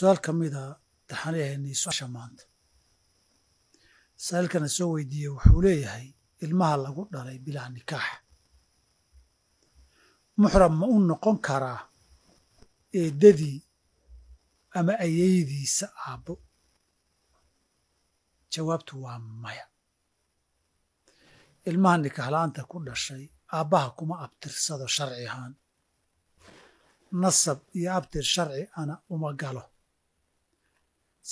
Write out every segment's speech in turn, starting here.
su-aal ka mida ah waxaan leeyahaynay su-aasha maanta saailkana soo weydiiyey wuxuu leeyahay ilmaha lagu dhalay bilaa nikaax muxram ma u noqon karaa eeddadii ama ayeydiisa aabbo jawaabtu waa maya ilmaha nikaaxla-aanta ku dhashay aabbaha kuma abtirsado sharci ahaan nasab iyo abtir sharci ana uma galo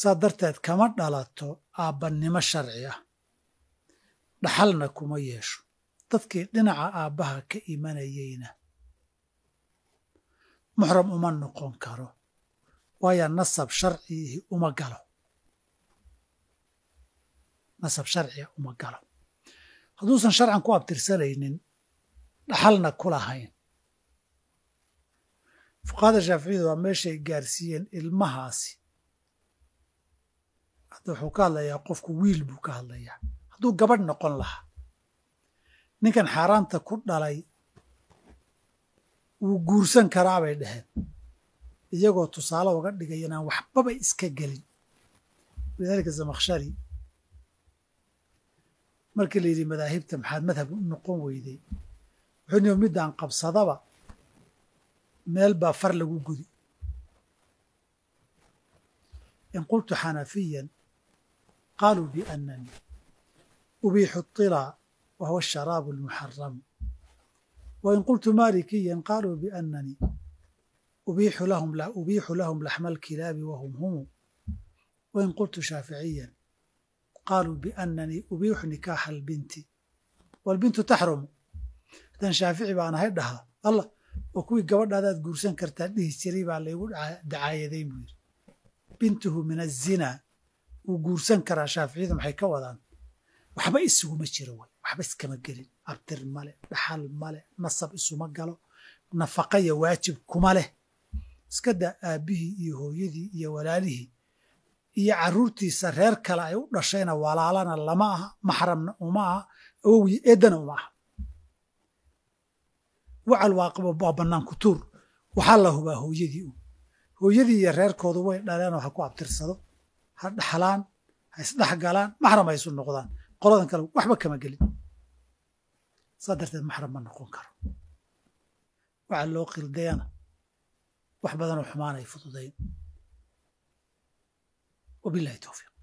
saa darteed kama dhalato aabbanimo sharci ah dhaxalna kuma yeesho dadkii dhinaca aabbaha ka imanayeyna muxram uma noqon karo waayo nasab sharcihi uma galo nasab sharciga uma galo hadduusan sharcan ku abtirsanaynin dhaxalna ku lahayn fuqahada shaaficiyadu waa meeshay gaarsiiyeen ilmahaasi hadda wuxuu ka hadlayaa qofku wiil buu ka hadlayaa hadduu gabadh noqon lahaa ninkan xaaraanta ku dhalay wuu guursan karaa bay dhaheen iyagoo tusaale uga dhigay inaan waxbaba iska gelin walidaalika zamakhshari markii la yidhi madaahibta maxaad madhab u noqon weyday wuxuu ni middaan qabsadaba meel baa far lagu gudi in qultu xanafiyan قالوا بأنني أبيح الطلا وهو الشراب المحرم وإن قلت مالكيا قالوا بأنني أبيح لهم لا أبيح لهم لحم الكلاب وهم هم وإن قلت شافعيا قالوا بأنني أبيح نكاح البنت والبنت تحرم dan shaafici baan ahay dhahaa allah oo kuwii gabadhaadaad guursan kartaa dhihi jiray baa laygu dacaayaday buu yiri bintuhu min azinaa wuu guursan karaa shaaficiyada maxay ka wadaan waxba isuguma jiro wey waxba iskama gelin abtir male dhaxal male nasab isuma galo nafaqa iyo waajib kuma leh iska daa aabbihii iyo hooyadii iyo walaalihii iyo caruurtiisa reer kale ay u dhashayna walaalana lama aha maxramna uma aha awowgii eedana uma aha wacal waaqibo waa banaanku tuur waxaa la hubaa hooyadii u hooyadii iyo reerkoodu way dhaleen oo ha ku abtirsado ha dhaxlaan ha isdhex galaan maxram ha isu noqdaan qoladan kale waxba kama gelin saa darteed maxram ma noqon karo waxaa loo qildayana wax badanoo xumaanay fududayn wabilahi towfiiq